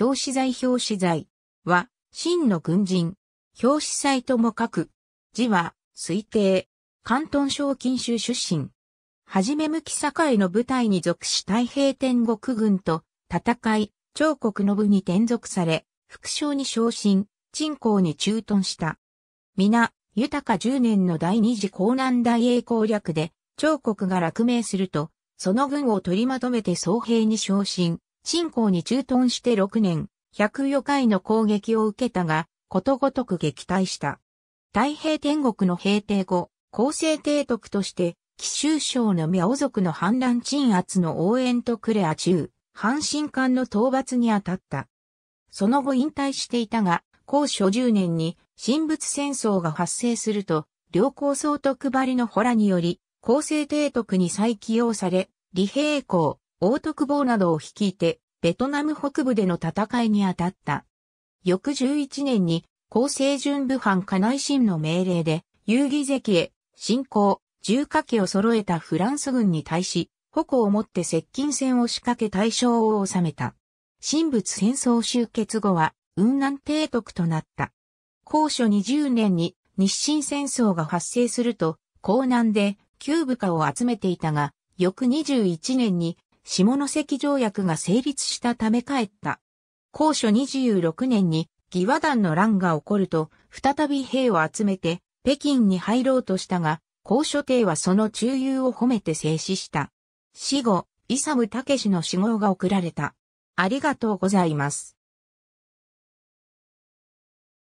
表紙材表紙材は、真の軍人。表紙祭とも書く。字は、推定。関東省金州出身。はじめ向き境の部隊に属し太平天国軍と戦い、長国の部に転属され、副将に昇進、鎮江に駐屯した。皆、豊か10年の第二次江南大英攻略で、長国が落命すると、その軍を取りまとめて総兵に昇進、信行に駐屯して6年、百余回の攻撃を受けたが、ことごとく撃退した。太平天国の平定後、厚生帝徳として、紀州省の苗族の反乱鎮圧の応援とクレア中、阪神艦の討伐に当たった。その後引退していたが、高所10年に神仏戦争が発生すると、両高総督張りのホラにより、厚生帝徳に再起用され、李平公、王徳坊などを率いて、ベトナム北部での戦いに当たった。翌11年に、厚生準部藩家内臣の命令で、遊戯関へ、侵攻、重火器を揃えたフランス軍に対し、矛を持って接近戦を仕掛け大勝を収めた。神仏戦争終結後は、雲南提督となった。高所20年に日清戦争が発生すると、江南で旧部下を集めていたが、翌21年に下関条約が成立したため帰った。高所26年に義和団の乱が起こると、再び兵を集めて北京に入ろうとしたが、高所帝はその中遊を褒めて制止した。死後、イサム・タケシの死亡が送られた。ありがとうございます。